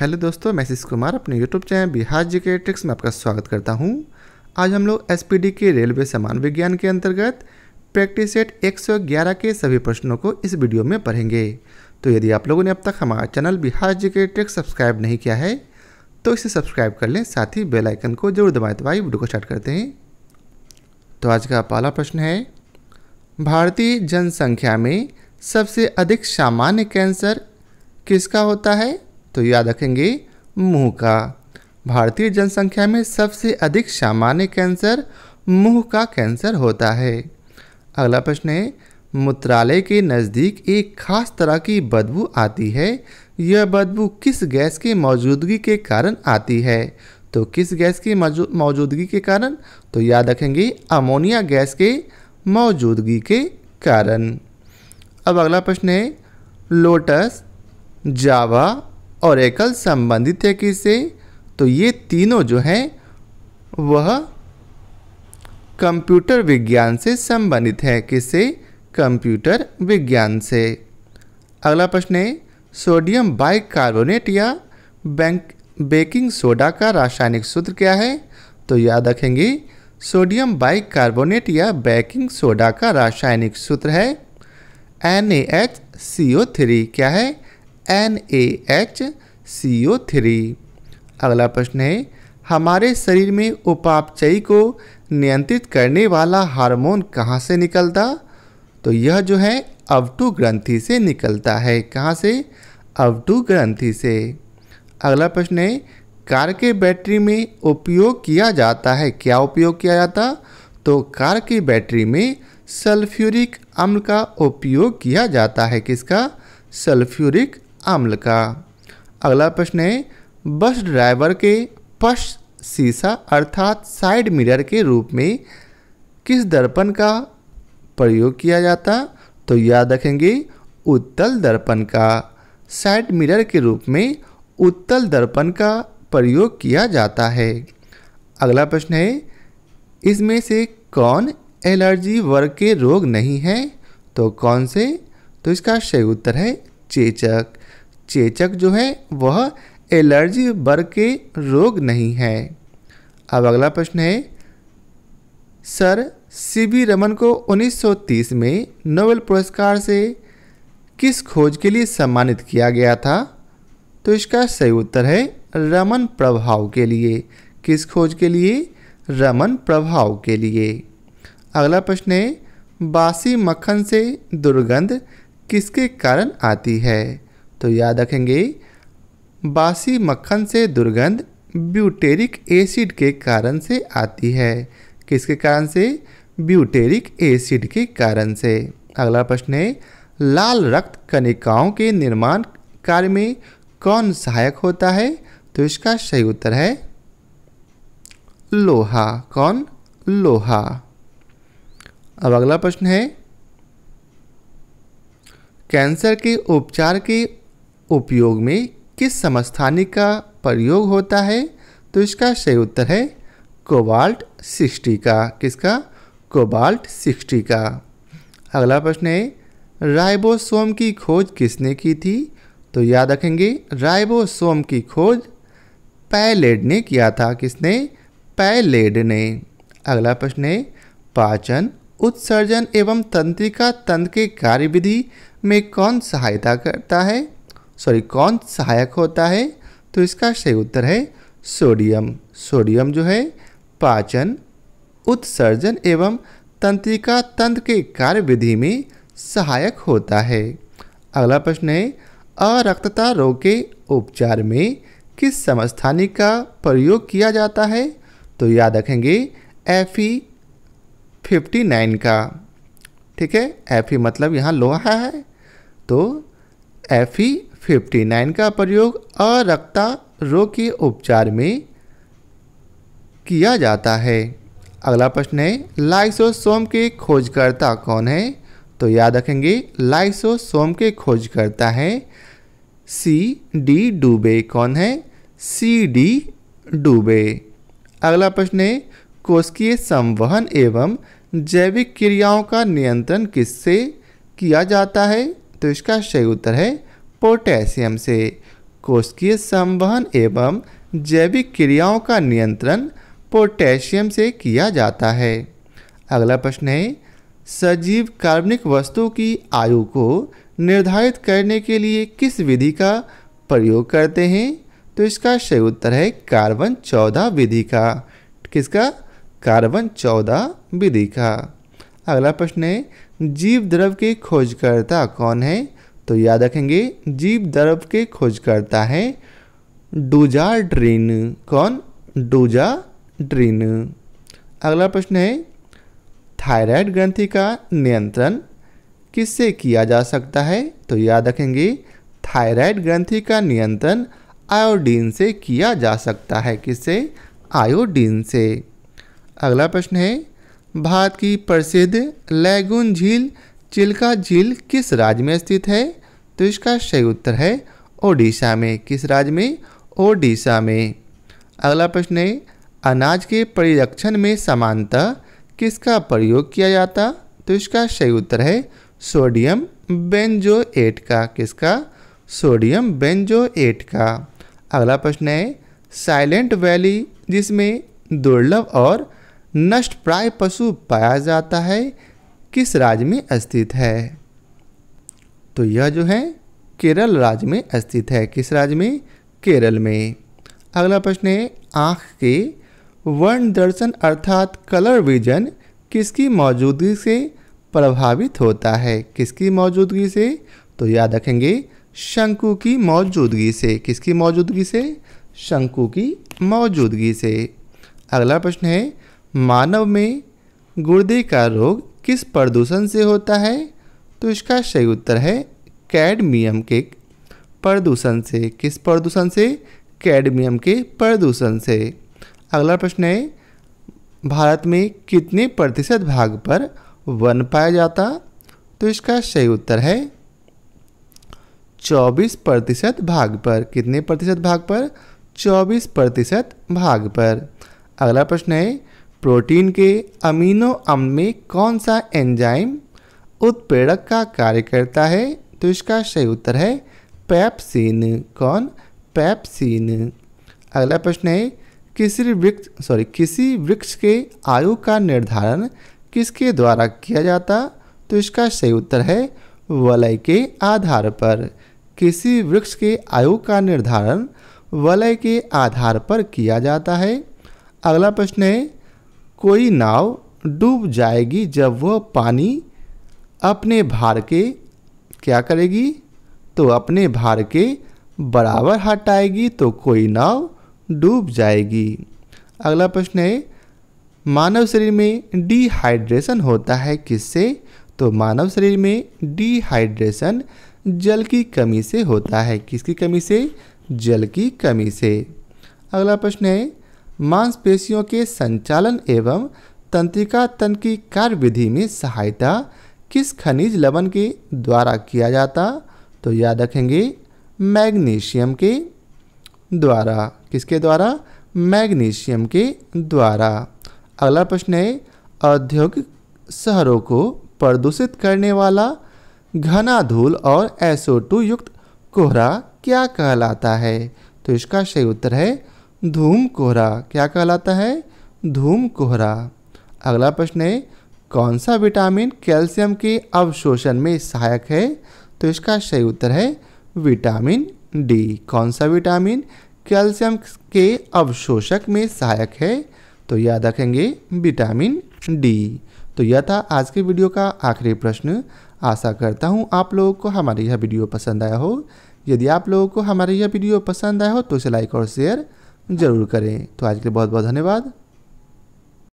hello दोस्तों मैं शिश कुमार अपने यूट्यूब चैनल बिहार जी के ट्रिक्स में आपका स्वागत करता हूं आज हम लोग एस के रेलवे सामान विज्ञान के अंतर्गत प्रैक्टिस सेट 111 के सभी प्रश्नों को इस वीडियो में पढ़ेंगे तो यदि आप लोगों ने अब तक हमारा चैनल बिहार जी के ट्रिक्स सब्सक्राइब नहीं किया है तो इसे सब्सक्राइब कर लें साथ ही बेलाइकन को जरूर दबाए दबाई तो वीडियो को स्टार्ट करते हैं तो आज का पहला प्रश्न है भारतीय जनसंख्या में सबसे अधिक सामान्य कैंसर किसका होता है तो याद रखेंगे मुंह का भारतीय जनसंख्या में सबसे अधिक सामान्य कैंसर मुंह का कैंसर होता है अगला प्रश्न है मूत्रालय के नज़दीक एक खास तरह की बदबू आती है यह बदबू किस गैस की मौजूदगी के कारण आती है तो किस गैस की मौजूदगी के कारण तो याद रखेंगे अमोनिया गैस के मौजूदगी के कारण अब अगला प्रश्न है लोटस जावा और एकल संबंधित है किससे तो ये तीनों जो हैं वह कंप्यूटर विज्ञान से संबंधित है किससे कंप्यूटर विज्ञान से अगला प्रश्न है सोडियम बाइकार्बोनेट या बैंक बेकिंग सोडा का रासायनिक सूत्र क्या है तो याद रखेंगे सोडियम बाइकार्बोनेट या बेकिंग सोडा का रासायनिक सूत्र है NaHCO3 थ्री क्या है N A H C O three अगला प्रश्न है हमारे शरीर में उपापचयी को नियंत्रित करने वाला हार्मोन कहाँ से निकलता तो यह जो है अवटू ग्रंथि से निकलता है कहाँ से अवटू ग्रंथि से अगला प्रश्न है कार के बैटरी में उपयोग किया जाता है क्या उपयोग किया जाता तो कार की बैटरी में सल्फ्यूरिक अम्ल का उपयोग किया जाता है किसका सल्फ्यूरिक अम्ल का अगला प्रश्न है बस ड्राइवर के पश शीशा अर्थात साइड मिरर के रूप में किस दर्पण का प्रयोग किया जाता तो याद रखेंगे उत्तल दर्पण का साइड मिरर के रूप में उत्तल दर्पण का प्रयोग किया जाता है अगला प्रश्न है इसमें से कौन एलर्जी वर्ग के रोग नहीं है तो कौन से तो इसका सही उत्तर है चेचक चेचक जो है वह एलर्जी वर्ग के रोग नहीं है अब अगला प्रश्न है सर सी वी रमन को 1930 में नोबेल पुरस्कार से किस खोज के लिए सम्मानित किया गया था तो इसका सही उत्तर है रमन प्रभाव के लिए किस खोज के लिए रमन प्रभाव के लिए अगला प्रश्न है बासी मक्खन से दुर्गंध किसके कारण आती है तो याद रखेंगे बासी मक्खन से दुर्गंध ब्यूटेरिक एसिड के कारण से आती है किसके कारण से ब्यूटेरिक एसिड के कारण से अगला प्रश्न है लाल रक्त कणिकाओं के निर्माण कार्य में कौन सहायक होता है तो इसका सही उत्तर है लोहा कौन लोहा अब अगला प्रश्न है कैंसर के उपचार के उपयोग में किस समस्थानी का प्रयोग होता है तो इसका सही उत्तर है कोबाल्ट सिक्सटी का किसका कोबाल्ट सिक्सटी का अगला प्रश्न है राइबोसोम की खोज किसने की थी तो याद रखेंगे राइबोसोम की खोज पैलेड ने किया था किसने पैलेड ने अगला प्रश्न है पाचन उत्सर्जन एवं तंत्रिका तंत्र के कार्यविधि में कौन सहायता करता है सॉरी कौन सहायक होता है तो इसका सही उत्तर है सोडियम सोडियम जो है पाचन उत्सर्जन एवं तंत्रिका तंत्र के कार्यविधि में सहायक होता है अगला प्रश्न है अरक्तता रोग के उपचार में किस समस्थानी का प्रयोग किया जाता है तो याद रखेंगे एफी फिफ्टी नाइन का ठीक है एफ ई e मतलब यहाँ लोहा है तो एफ ई फिफ्टी नाइन का प्रयोग अरक्ता रोग के उपचार में किया जाता है अगला प्रश्न है लाइसोसोम के खोजकर्ता कौन है तो याद रखेंगे लाइसोसोम के खोजकर्ता है सी डी डूबे कौन है सी डी डूबे अगला प्रश्न है कोशिकीय संवहन एवं जैविक क्रियाओं का नियंत्रण किससे किया जाता है तो इसका सही उत्तर है पोटेशियम से कोशकीय संवहन एवं जैविक क्रियाओं का नियंत्रण पोटेशियम से किया जाता है अगला प्रश्न है सजीव कार्बनिक वस्तु की आयु को निर्धारित करने के लिए किस विधि का प्रयोग करते हैं तो इसका सही उत्तर है कार्बन चौदह विधि का किसका कार्बन चौदह विधि का अगला प्रश्न है जीव द्रव के खोजकर्ता कौन है तो याद रखेंगे जीव द्रव के खोजकर्ता है डूजा ड्रीन कौन डूजा ड्रीन अगला प्रश्न है थायराइड ग्रंथि का नियंत्रण किससे किया जा सकता है तो याद रखेंगे थायराइड ग्रंथि का नियंत्रण आयोडीन से किया जा सकता है किससे आयोडीन से अगला प्रश्न है भारत की प्रसिद्ध लैगुन झील चिल्का झील किस राज्य में स्थित है तो इसका सही उत्तर है ओडिशा में किस राज्य में ओडिशा में अगला प्रश्न है अनाज के परिरक्षण में समानता किसका प्रयोग किया जाता तो इसका सही उत्तर है सोडियम एट का किसका सोडियम एट का अगला प्रश्न है साइलेंट वैली जिसमें दुर्लभ और नष्ट प्राय पशु पाया जाता है किस राज्य में स्थित है तो यह जो है केरल राज्य में स्थित है किस राज्य में केरल में अगला प्रश्न है आँख के वर्ण दर्शन अर्थात कलर विजन किसकी मौजूदगी से प्रभावित होता है किसकी मौजूदगी से तो याद रखेंगे शंकु की मौजूदगी से किसकी मौजूदगी से शंकु की मौजूदगी से अगला प्रश्न है मानव में गुर्दे का रोग किस प्रदूषण से होता है तो इसका सही उत्तर है कैडमियम के प्रदूषण से किस प्रदूषण से कैडमियम के प्रदूषण से अगला प्रश्न है भारत में कितने प्रतिशत भाग पर वन पाया जाता तो इसका सही उत्तर है 24 प्रतिशत भाग पर कितने प्रतिशत भाग पर 24 प्रतिशत भाग पर अगला प्रश्न है प्रोटीन के अमीनो अम्ल में कौन सा एंजाइम उत्प्रेरक का कार्य करता है तो इसका सही उत्तर है पैप्सिन कौन पैप्सिन अगला प्रश्न है किसी वृक्ष सॉरी किसी वृक्ष के आयु का निर्धारण किसके द्वारा किया जाता तो इसका सही उत्तर है वलय के आधार पर किसी वृक्ष के आयु का निर्धारण वलय के आधार पर किया जाता है अगला प्रश्न है कोई नाव डूब जाएगी जब वह पानी अपने भार के क्या करेगी तो अपने भार के बराबर हटाएगी तो कोई नाव डूब जाएगी अगला प्रश्न है मानव शरीर में डिहाइड्रेशन होता है किससे तो मानव शरीर में डिहाइड्रेशन जल की कमी से होता है किसकी कमी से जल की कमी से अगला प्रश्न है मांसपेशियों के संचालन एवं तंत्रिका तन की कार्य विधि में सहायता किस खनिज लवण के द्वारा किया जाता तो याद रखेंगे मैग्नीशियम के द्वारा किसके द्वारा मैग्नीशियम के द्वारा अगला प्रश्न है औद्योगिक शहरों को प्रदूषित करने वाला घना धूल और एसओ युक्त कोहरा क्या कहलाता है तो इसका सही उत्तर है धूम कोहरा क्या कहलाता है धूम कोहरा अगला प्रश्न है कौन सा विटामिन कैल्शियम के अवशोषण में सहायक है तो इसका सही उत्तर है विटामिन डी कौन सा विटामिन कैल्शियम के अवशोषक में सहायक है तो याद रखेंगे विटामिन डी तो यह था आज के वीडियो का आखिरी प्रश्न आशा करता हूँ आप लोगों को हमारी यह वीडियो पसंद आया हो यदि आप लोगों को हमारी यह वीडियो पसंद आया हो तो इसे लाइक और शेयर ज़रूर करें तो आज के लिए बहुत बहुत धन्यवाद